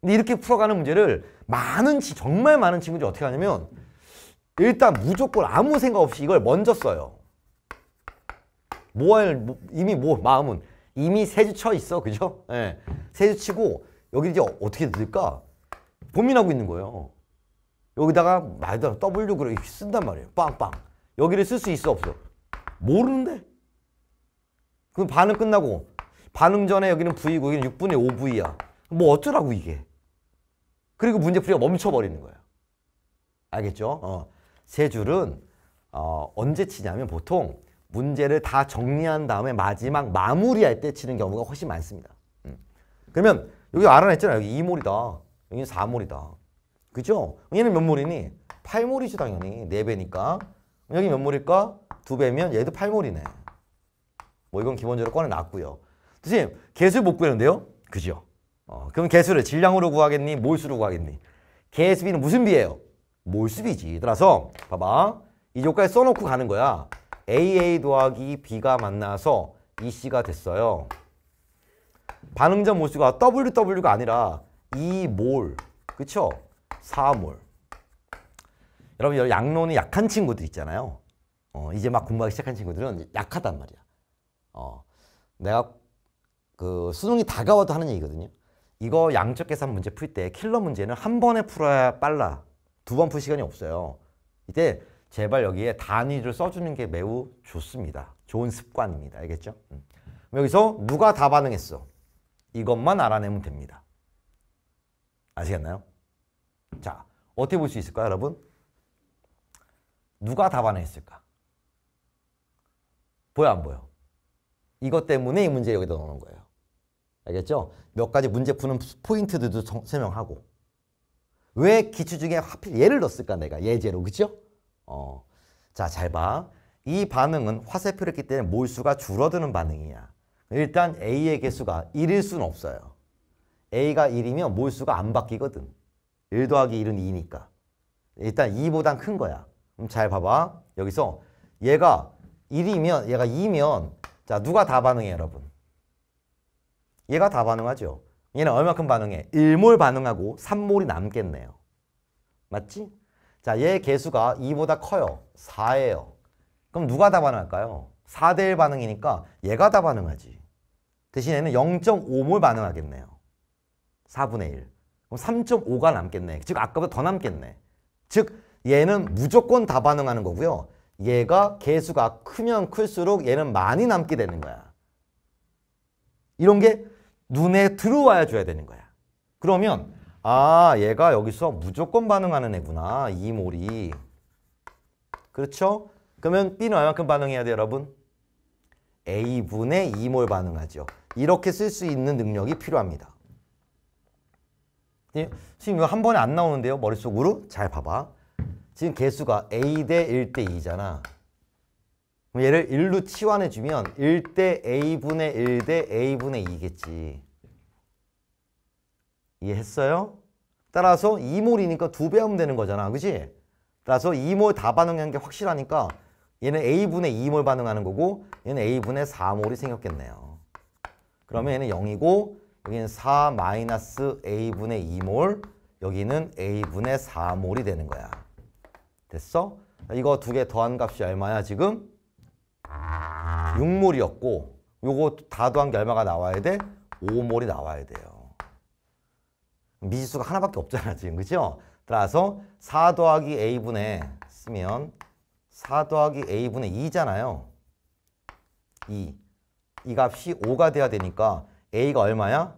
근데 이렇게 풀어가는 문제를 많은 지 정말 많은 친구들이 어떻게 하냐면 일단 무조건 아무 생각 없이 이걸 먼저 써요. 뭐할 뭐, 이미 뭐 마음은 이미 세주 쳐 있어 그죠? 예. 세주 치고 여기 이제 어떻게 될까 고민하고 있는 거예요. 여기다가 말도 W 그렇 쓴단 말이에요. 빵빵. 여기를 쓸 수 있어 없어? 모르는데. 그 반응 끝나고 반응 전에 여기는 V고 여기는 6분의 5V야. 뭐 어쩌라고 이게. 그리고 문제풀이가 멈춰버리는 거예요. 알겠죠? 어. 세 줄은 어, 언제 치냐면 보통 문제를 다 정리한 다음에 마지막 마무리할 때 치는 경우가 훨씬 많습니다. 음. 그러면 여기 알아냈잖아요. 여기 2몰이다. 여기 4몰이다. 그죠? 얘는 몇 몰이니? 8몰이지 당연히. 4배니까. 여기 몇 몰일까? 2배면 얘도 8몰이네. 뭐 이건 기본적으로 꺼내놨고요. 선생님 개수 못 구했는데요? 그죠? 어, 그럼 개수를 질량으로 구하겠니? 몰수로 구하겠니? 개수비는 무슨 비예요? 몰수비지. 따라서 봐봐. 이조까에 써놓고 가는 거야. AA 더하기 B가 만나서 EC가 됐어요. 반응전 몰수가 WW가 아니라 2몰. E 그쵸? 4몰. 여러분 양론이 약한 친구들 있잖아요. 어, 이제 막 공부하기 시작한 친구들은 약하단 말이야. 어, 내가 그 수능이 다가와도 하는 얘기거든요. 이거 양적 계산 문제 풀 때 킬러 문제는 한 번에 풀어야 빨라. 두 번 풀 시간이 없어요. 이때 제발 여기에 단위를 써주는 게 매우 좋습니다. 좋은 습관입니다. 알겠죠? 음. 여기서 누가 다 반응했어? 이것만 알아내면 됩니다. 아시겠나요? 자, 어떻게 볼 수 있을까요, 여러분? 누가 다 반응했을까? 보여 안 보여? 이것 때문에 이 문제 여기다 넣는 거예요. 알겠죠? 몇 가지 문제 푸는 포인트들도 정, 설명하고 왜 기출 중에 하필 예를 넣었을까 내가 예제로 그죠? 어. 자잘 봐. 이 반응은 화살표를 했기 때문에 몰수가 줄어드는 반응이야. 일단 A의 개수가 1일 수는 없어요. A가 1이면 몰수가 안 바뀌거든. 1 더하기 1은 2니까. 일단 2보단 큰 거야. 그럼 잘 봐봐. 여기서 얘가 1이면 얘가 2면 자 누가 다 반응해 여러분. 얘가 다 반응하죠. 얘는 얼마큼 반응해? 1몰 반응하고 3몰이 남겠네요. 맞지? 자, 얘 개수가 2보다 커요. 4예요. 그럼 누가 다 반응할까요? 4대1 반응이니까 얘가 다 반응하지. 대신 에는 0.5몰 반응하겠네요. 4분의 1. 그럼 3.5가 남겠네. 즉 아까보다 더 남겠네. 즉 얘는 무조건 다 반응하는 거고요. 얘가 개수가 크면 클수록 얘는 많이 남게 되는 거야. 이런 게 눈에 들어와야 줘야 되는 거야. 그러면 아 얘가 여기서 무조건 반응하는 애구나 이 몰이 그렇죠? 그러면 B는 얼만큼 반응해야 돼요 여러분? A분의 2몰 반응하죠. 이렇게 쓸 수 있는 능력이 필요합니다. 예? 지금 이거 한 번에 안 나오는데요. 머릿속으로 잘 봐봐. 지금 개수가 A 대 1 대 2잖아. 그럼 얘를 1로 치환해주면 1대 a분의 1대 a분의 2겠지. 이해했어요? 따라서 2몰이니까 2배 하면 되는 거잖아. 그지 따라서 2몰 다 반응한 게 확실하니까 얘는 a분의 2몰 반응하는 거고 얘는 a분의 4몰이 생겼겠네요. 그러면 얘는 0이고 여기는 4 마이너스 a분의 2몰 여기는 a분의 4몰이 되는 거야. 됐어? 이거 두 개 더한 값이 얼마야 지금? 6몰이었고 요거 다도한 게 얼마가 나와야 돼? 5몰이 나와야 돼요. 미지수가 하나밖에 없잖아 지금 그죠? 따라서 4 더하기 A분의 쓰면 4 더하기 A분의 2잖아요. 2. 이 값이 5가 돼야 되니까 A가 얼마야?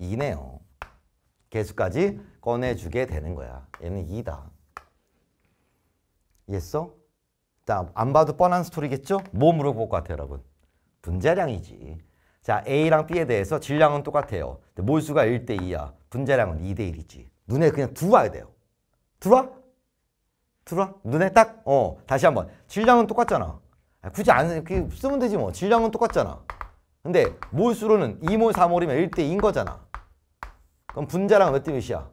2네요. 개수까지 꺼내주게 되는 거야. 얘는 2다. 이해했어? 자, 안 봐도 뻔한 스토리겠죠? 뭐 물어볼 것 같아요, 여러분? 분자량이지. 자, A랑 B에 대해서 질량은 똑같아요. 몰수가 1대 2야. 분자량은 2대 1이지. 눈에 그냥 들어와야 돼요. 들어와? 들어와? 눈에 딱? 어, 다시 한번. 질량은 똑같잖아. 아, 굳이 안 쓰면 되지 뭐. 질량은 똑같잖아. 근데 몰수로는 2몰, 3몰이면 1대 2인 거잖아. 그럼 분자량 몇대 몇이야?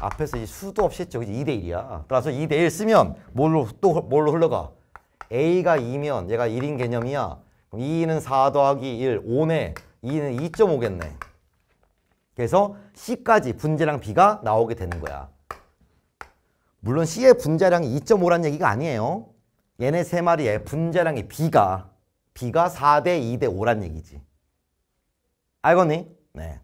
앞에서 이 수도 없이 했죠. 2대1이야. 따라서 2대1 쓰면 뭘로 또 뭘로 흘러가? A가 2면 얘가 1인 개념이야. 그럼 2는 4 더하기 1, 5네. 2는 2.5겠네. 그래서 C까지 분자량 B가 나오게 되는 거야. 물론 C의 분자량이 2.5란 얘기가 아니에요. 얘네 세 마리의 분자량이 B가 B가 4대 2대 5란 얘기지. 알겠니? 네.